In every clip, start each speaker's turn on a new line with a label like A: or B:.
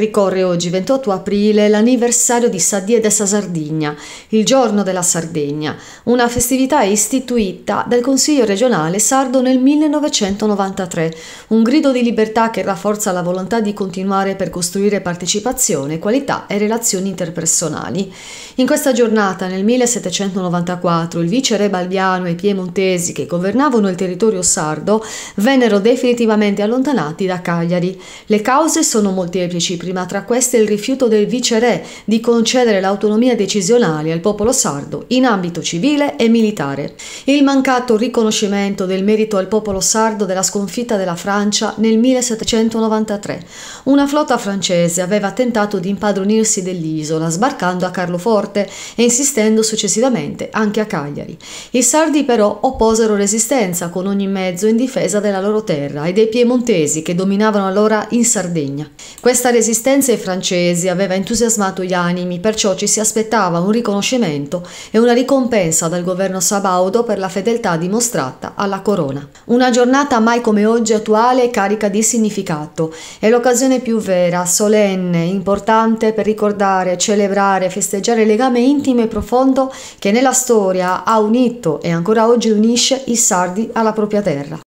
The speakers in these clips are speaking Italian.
A: Ricorre oggi 28 aprile l'anniversario di Sadie de Sardegna, il giorno della Sardegna, una festività istituita dal Consiglio regionale sardo nel 1993, un grido di libertà che rafforza la volontà di continuare per costruire partecipazione, qualità e relazioni interpersonali. In questa giornata, nel 1794, il viceré Balbiano e i piemontesi che governavano il territorio sardo vennero definitivamente allontanati da Cagliari. Le cause sono molteplici prima tra queste il rifiuto del viceré di concedere l'autonomia decisionale al popolo sardo in ambito civile e militare, il mancato riconoscimento del merito al popolo sardo della sconfitta della Francia nel 1793. Una flotta francese aveva tentato di impadronirsi dell'isola sbarcando a Carloforte e insistendo successivamente anche a Cagliari. I sardi però opposero resistenza con ogni mezzo in difesa della loro terra e dei piemontesi che dominavano allora in Sardegna. Questa resistenza resistenze francesi aveva entusiasmato gli animi, perciò ci si aspettava un riconoscimento e una ricompensa dal governo Sabaudo per la fedeltà dimostrata alla corona. Una giornata mai come oggi attuale carica di significato. È l'occasione più vera, solenne, importante per ricordare, celebrare, festeggiare il legame intimo e profondo che nella storia ha unito e ancora oggi unisce i sardi alla propria terra.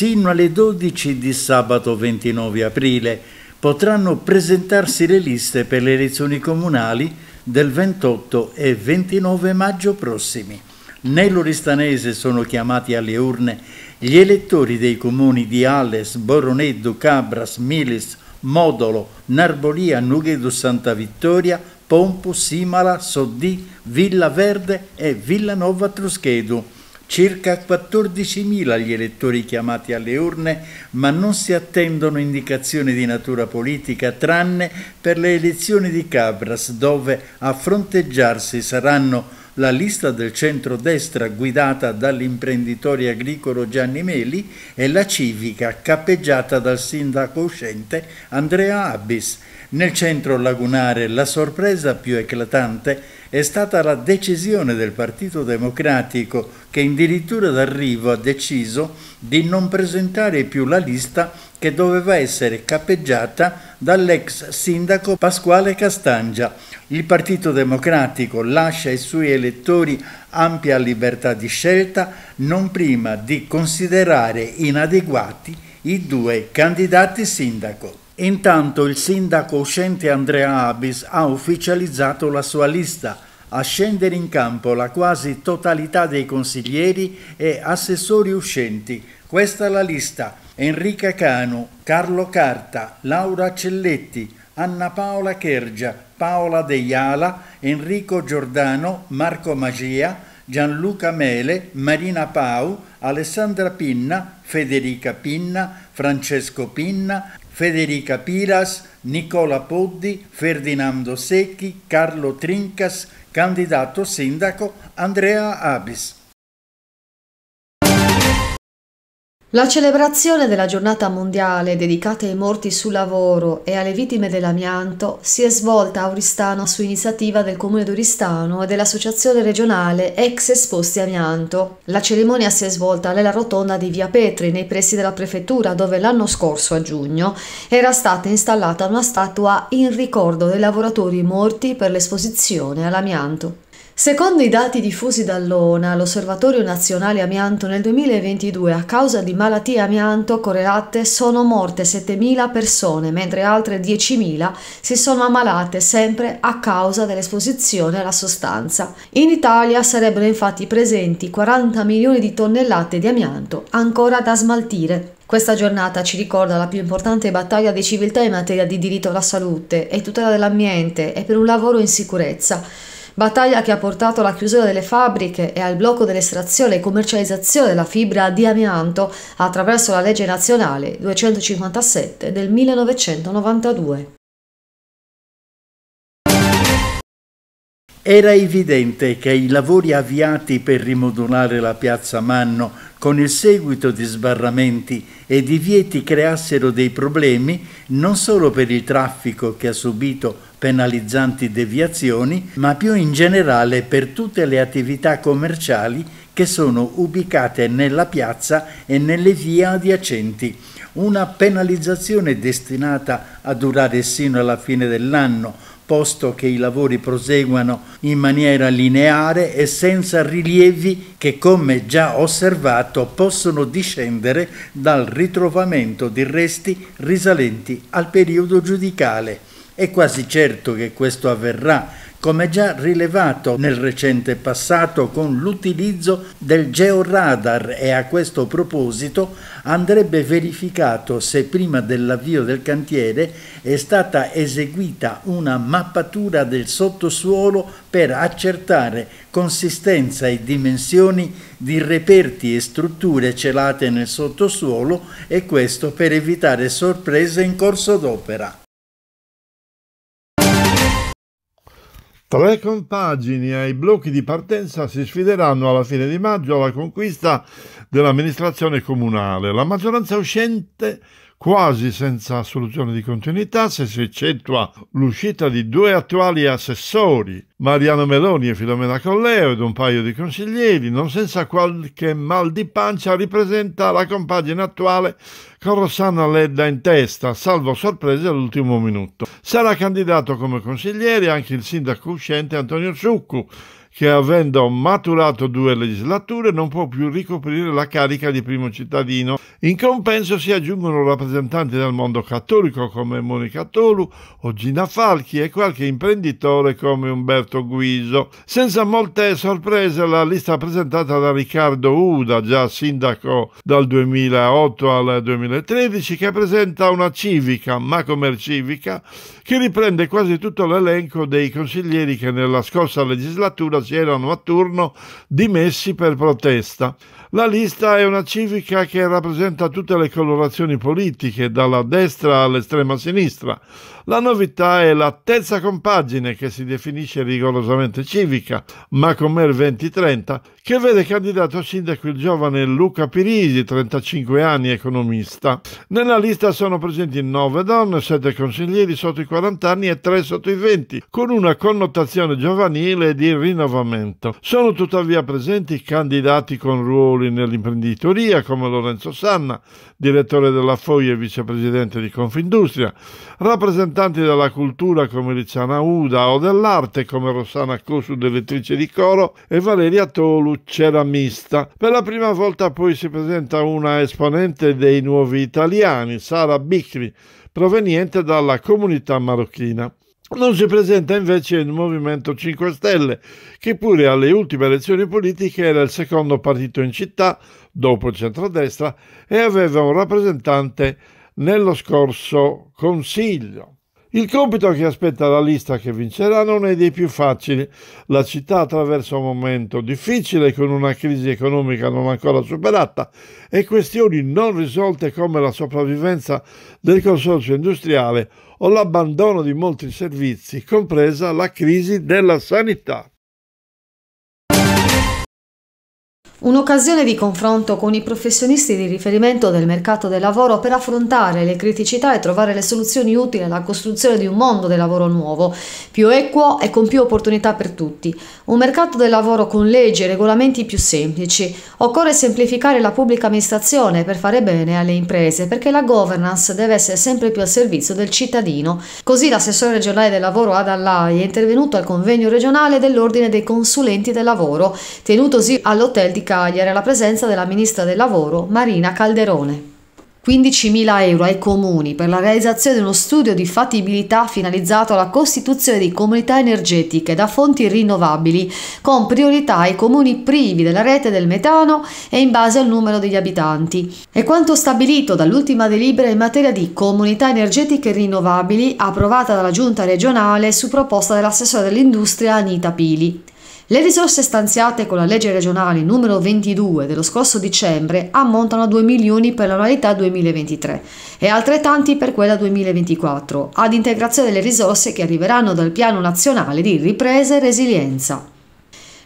B: sino alle 12 di sabato 29 aprile potranno presentarsi le liste per le elezioni comunali del 28 e 29 maggio prossimi. Nell'Oristanese sono chiamati alle urne gli elettori dei comuni di Alles, Boroneddu, Cabras, Milis, Modolo, Narbolia, Nughedu Santa Vittoria, Pompu, Simala, Soddì, Villa Verde e Villanova Truschedu circa 14.000 gli elettori chiamati alle urne, ma non si attendono indicazioni di natura politica tranne per le elezioni di Cabras, dove a fronteggiarsi saranno la lista del centrodestra guidata dall'imprenditore agricolo Gianni Meli e la civica capeggiata dal sindaco uscente Andrea Abbis. Nel centro lagunare la sorpresa più eclatante è è stata la decisione del Partito Democratico che addirittura d'arrivo ha deciso di non presentare più la lista che doveva essere capeggiata dall'ex sindaco Pasquale Castangia. Il Partito Democratico lascia ai suoi elettori ampia libertà di scelta non prima di considerare inadeguati i due candidati sindaco. Intanto il sindaco uscente Andrea Abis ha ufficializzato la sua lista, a scendere in campo la quasi totalità dei consiglieri e assessori uscenti. Questa è la lista. Enrica Canu, Carlo Carta, Laura Celletti, Anna Paola Chergia, Paola De Iala, Enrico Giordano, Marco Magia, Gianluca Mele, Marina Pau, Alessandra Pinna, Federica Pinna, Francesco Pinna, Federica Piras, Nicola Poddi, Ferdinando Secchi, Carlo Trincas, candidato sindaco Andrea Abis.
A: La celebrazione della giornata mondiale dedicata ai morti sul lavoro e alle vittime dell'amianto si è svolta a Oristano su iniziativa del Comune di e dell'Associazione regionale Ex Esposti Amianto. La cerimonia si è svolta nella rotonda di Via Petri, nei pressi della prefettura, dove l'anno scorso, a giugno, era stata installata una statua in ricordo dei lavoratori morti per l'esposizione all'amianto. Secondo i dati diffusi dall'ONA, l'Osservatorio Nazionale Amianto nel 2022 a causa di malattie amianto correlate sono morte 7.000 persone, mentre altre 10.000 si sono ammalate sempre a causa dell'esposizione alla sostanza. In Italia sarebbero infatti presenti 40 milioni di tonnellate di amianto ancora da smaltire. Questa giornata ci ricorda la più importante battaglia di civiltà in materia di diritto alla salute e tutela dell'ambiente e per un lavoro in sicurezza battaglia che ha portato alla chiusura delle fabbriche e al blocco dell'estrazione e commercializzazione della fibra di amianto attraverso la legge nazionale 257 del 1992.
B: Era evidente che i lavori avviati per rimodulare la piazza Manno con il seguito di sbarramenti e divieti creassero dei problemi non solo per il traffico che ha subito penalizzanti deviazioni, ma più in generale per tutte le attività commerciali che sono ubicate nella piazza e nelle vie adiacenti. Una penalizzazione destinata a durare sino alla fine dell'anno, posto che i lavori proseguano in maniera lineare e senza rilievi che, come già osservato, possono discendere dal ritrovamento di resti risalenti al periodo giudicale. È quasi certo che questo avverrà come già rilevato nel recente passato con l'utilizzo del georadar e a questo proposito andrebbe verificato se prima dell'avvio del cantiere è stata eseguita una mappatura del sottosuolo per accertare consistenza e dimensioni di reperti e strutture celate nel sottosuolo e questo per evitare sorprese in corso d'opera.
C: Tre compagini ai blocchi di partenza si sfideranno alla fine di maggio alla conquista dell'amministrazione comunale. La maggioranza uscente quasi senza soluzione di continuità se si eccettua l'uscita di due attuali assessori, Mariano Meloni e Filomena Colleo ed un paio di consiglieri, non senza qualche mal di pancia ripresenta la compagine attuale con Rossana Ledda in testa, salvo sorprese all'ultimo minuto. Sarà candidato come consigliere anche il sindaco uscente Antonio Ciuccu, che avendo maturato due legislature non può più ricoprire la carica di primo cittadino. In compenso si aggiungono rappresentanti del mondo cattolico come Monica Tolu o Gina Falchi e qualche imprenditore come Umberto Guiso. Senza molte sorprese la lista presentata da Riccardo Uda, già sindaco dal 2008 al 2013, che presenta una civica, ma come civica, che riprende quasi tutto l'elenco dei consiglieri che nella scorsa legislatura si erano a turno dimessi per protesta. La lista è una civica che rappresenta tutte le colorazioni politiche, dalla destra all'estrema sinistra. La novità è la terza compagine che si definisce rigorosamente civica, ma Comer 2030, che vede candidato a sindaco il giovane Luca Pirisi, 35 anni, economista. Nella lista sono presenti 9 donne, 7 consiglieri sotto i 40 anni e 3 sotto i 20, con una connotazione giovanile di rinnovamento ricavamento. Sono tuttavia presenti candidati con ruoli nell'imprenditoria come Lorenzo Sanna, direttore della Foglia e vicepresidente di Confindustria, rappresentanti della cultura come Liziana Uda o dell'arte come Rossana Cosu, direttrice di coro, e Valeria Tolu, ceramista. Per la prima volta poi si presenta una esponente dei nuovi italiani, Sara Bicri, proveniente dalla comunità marocchina. Non si presenta invece il Movimento 5 Stelle, che pure alle ultime elezioni politiche era il secondo partito in città, dopo il centrodestra, e aveva un rappresentante nello scorso Consiglio. Il compito che aspetta la lista che vincerà non è dei più facili. La città attraversa un momento difficile con una crisi economica non ancora superata e questioni non risolte come la sopravvivenza del consorzio industriale o l'abbandono di molti servizi, compresa la crisi della sanità.
A: Un'occasione di confronto con i professionisti di riferimento del mercato del lavoro per affrontare le criticità e trovare le soluzioni utili alla costruzione di un mondo del lavoro nuovo, più equo e con più opportunità per tutti. Un mercato del lavoro con leggi e regolamenti più semplici. Occorre semplificare la pubblica amministrazione per fare bene alle imprese, perché la governance deve essere sempre più al servizio del cittadino. Così l'assessore regionale del lavoro Adallai è intervenuto al convegno regionale dell'Ordine dei Consulenti del Lavoro, tenutosi all'hotel di Cagliari alla presenza della ministra del lavoro Marina Calderone. 15.000 euro ai comuni per la realizzazione di uno studio di fattibilità finalizzato alla costituzione di comunità energetiche da fonti rinnovabili, con priorità ai comuni privi della rete del metano e in base al numero degli abitanti. È quanto stabilito dall'ultima delibera in materia di comunità energetiche rinnovabili approvata dalla Giunta regionale su proposta dell'assessore dell'industria Anita Pili. Le risorse stanziate con la legge regionale numero 22 dello scorso dicembre ammontano a 2 milioni per l'annualità 2023 e altrettanti per quella 2024, ad integrazione delle risorse che arriveranno dal Piano Nazionale di Ripresa e Resilienza.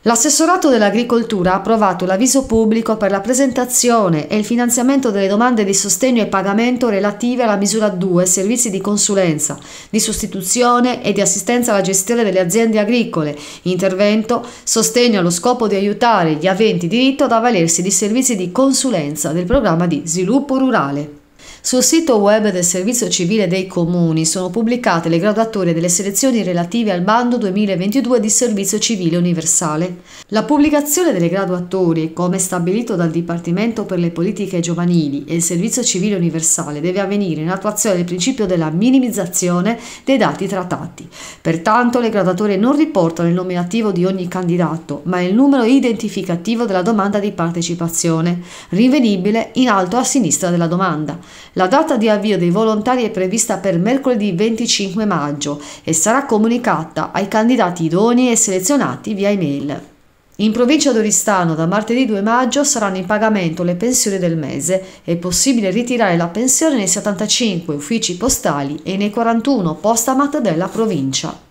A: L'assessorato dell'agricoltura ha approvato l'avviso pubblico per la presentazione e il finanziamento delle domande di sostegno e pagamento relative alla misura 2 servizi di consulenza, di sostituzione e di assistenza alla gestione delle aziende agricole, intervento, sostegno allo scopo di aiutare gli aventi diritto ad avvalersi di servizi di consulenza del programma di sviluppo rurale. Sul sito web del Servizio Civile dei Comuni sono pubblicate le graduatorie delle selezioni relative al bando 2022 di Servizio Civile Universale. La pubblicazione delle graduatorie, come stabilito dal Dipartimento per le Politiche Giovanili e il Servizio Civile Universale, deve avvenire in attuazione del principio della minimizzazione dei dati trattati. Pertanto le graduatorie non riportano il nominativo di ogni candidato, ma il numero identificativo della domanda di partecipazione, rinvenibile in alto a sinistra della domanda. La data di avvio dei volontari è prevista per mercoledì 25 maggio e sarà comunicata ai candidati idonei e selezionati via email. In provincia d'Oristano da martedì 2 maggio saranno in pagamento le pensioni del mese. È possibile ritirare la pensione nei 75 uffici postali e nei 41 postamat della provincia.